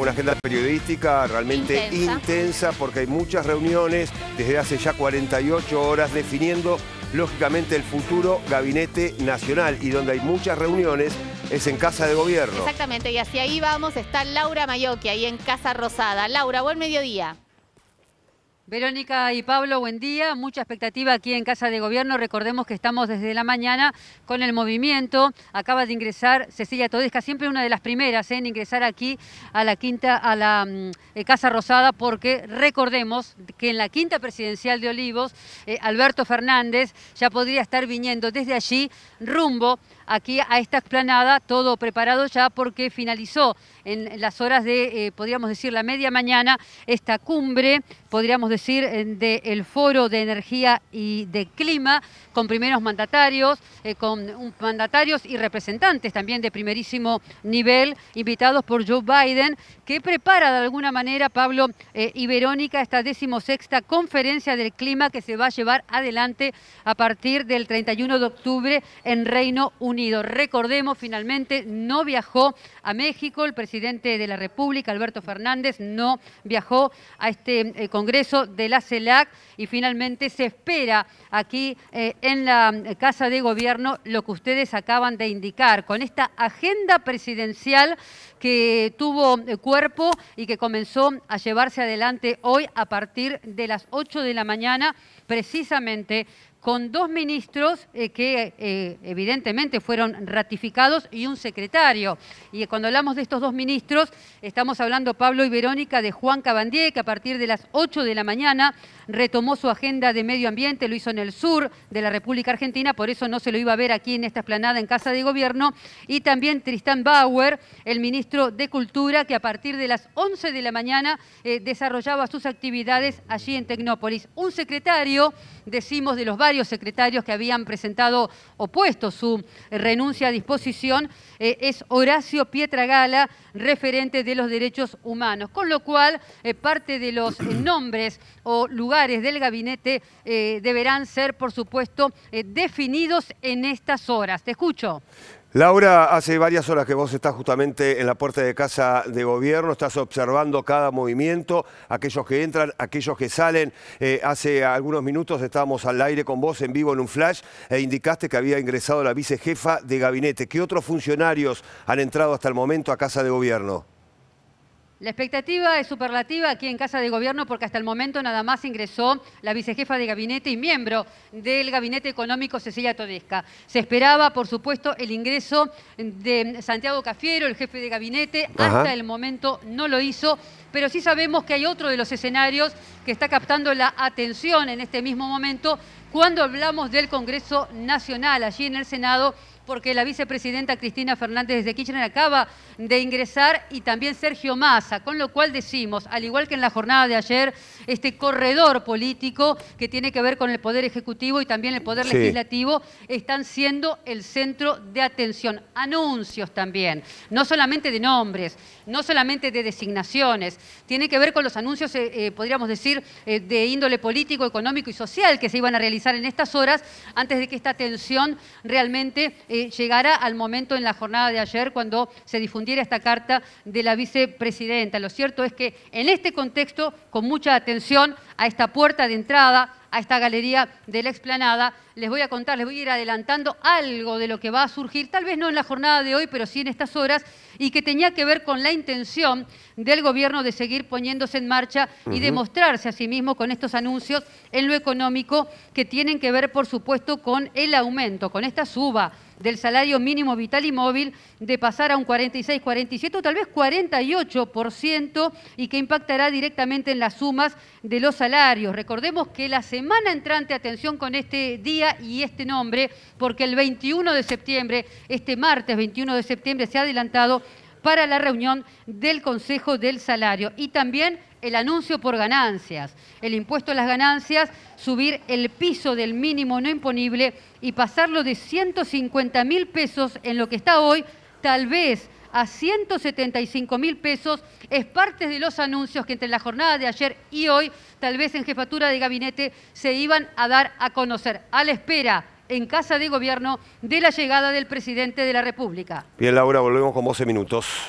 Una agenda periodística realmente intensa. porque hay muchas reuniones desde hace ya 48 horas definiendo lógicamente el futuro gabinete nacional y donde hay muchas reuniones es en Casa de Gobierno. Exactamente, y hacia ahí vamos, está Laura Mayoki, ahí en Casa Rosada. Laura, buen mediodía. Verónica y Pablo, buen día. Mucha expectativa aquí en Casa de Gobierno. Recordemos que estamos desde la mañana con el movimiento. Acaba de ingresar Cecilia Todesca, siempre una de las primeras en ingresar aquí a la quinta, a la mm, eh, Casa Rosada, porque recordemos que en la quinta presidencial de Olivos, eh, Alberto Fernández ya podría estar viniendo desde allí rumbo aquí a esta explanada, todo preparado ya porque finalizó en las horas de, eh, podríamos decir, la media mañana, esta cumbre, podríamos decir, eh, del Foro de Energía y de Clima, con primeros mandatarios, eh, con mandatarios y representantes también de primerísimo nivel, invitados por Joe Biden, que prepara de alguna manera, Pablo y Verónica, esta decimosexta conferencia del clima que se va a llevar adelante a partir del 31 de octubre en Reino Unido. Recordemos, finalmente no viajó a México. El presidente de la República, Alberto Fernández, no viajó a este eh, Congreso de la CELAC y finalmente se espera aquí eh, en la Casa de Gobierno lo que ustedes acaban de indicar, con esta agenda presidencial que tuvo eh, cuerpo y que comenzó a llevarse adelante hoy a partir de las 8 de la mañana, precisamente con dos ministros eh, que eh, evidentemente fueron ratificados y un secretario. Y cuando hablamos de estos dos ministros, estamos hablando Pablo y Verónica de Juan Cabandier, que a partir de las 8 de la mañana retomó su agenda de medio ambiente, lo hizo en el sur de la República Argentina, por eso no se lo iba a ver aquí en esta esplanada en Casa de Gobierno. Y también Tristán Bauer, el ministro de Cultura, que a partir de las 11 de la mañana eh, desarrollaba sus actividades allí en Tecnópolis. Un secretario, decimos, de los varios secretarios que habían presentado o puesto su renuncia a disposición, eh, es Horacio Pietragala, referente de los derechos humanos. Con lo cual, eh, parte de los nombres o lugares del gabinete eh, deberán ser, por supuesto, definidos en estas horas. Te escucho. Laura, hace varias horas que vos estás justamente en la puerta de casa de gobierno, estás observando cada movimiento, aquellos que entran, aquellos que salen. Eh, hace algunos minutos estábamos al aire con vos en vivo en un flash e indicaste que había ingresado la vicejefa de gabinete. ¿Qué otros funcionarios han entrado hasta el momento a casa de gobierno? La expectativa es superlativa aquí en Casa de Gobierno porque hasta el momento nada más ingresó la vicejefa de gabinete y miembro del gabinete económico Cecilia Todesca. Se esperaba, por supuesto, el ingreso de Santiago Cafiero, el jefe de gabinete. Hasta el momento no lo hizo, pero sí sabemos que hay otro de los escenarios que está captando la atención en este mismo momento cuando hablamos del Congreso Nacional, allí en el Senado porque la vicepresidenta Cristina Fernández de Kirchner acaba de ingresar y también Sergio Massa, con lo cual decimos, al igual que en la jornada de ayer, este corredor político que tiene que ver con el Poder Ejecutivo y también el Poder Legislativo están siendo el centro de atención. Anuncios también, no solamente de nombres, no solamente de designaciones, tiene que ver con los anuncios, eh, eh, podríamos decir, eh, de índole político, económico y social que se iban a realizar en estas horas antes de que esta atención realmente... Eh, llegará al momento en la jornada de ayer cuando se difundiera esta carta de la vicepresidenta. Lo cierto es que en este contexto, con mucha atención a esta puerta de entrada, a esta galería de la explanada, les voy a contar, les voy a ir adelantando algo de lo que va a surgir, tal vez no en la jornada de hoy, pero sí en estas horas, y que tenía que ver con la intención del gobierno de seguir poniéndose en marcha y demostrarse a sí mismo con estos anuncios en lo económico que tienen que ver, por supuesto, con el aumento, con esta suba del salario mínimo vital y móvil de pasar a un 46, 47 o tal vez 48% y que impactará directamente en las sumas de los salarios. Recordemos que la semana entrante, atención con este día y este nombre, porque el 21 de septiembre, este martes 21 de septiembre, se ha adelantado para la reunión del Consejo del Salario y también el anuncio por ganancias, el impuesto a las ganancias, subir el piso del mínimo no imponible y pasarlo de 150 mil pesos en lo que está hoy, tal vez a 175 mil pesos, es parte de los anuncios que entre la jornada de ayer y hoy, tal vez en jefatura de gabinete, se iban a dar a conocer. A la espera en Casa de Gobierno de la llegada del presidente de la República. Bien, Laura, volvemos con 12 minutos.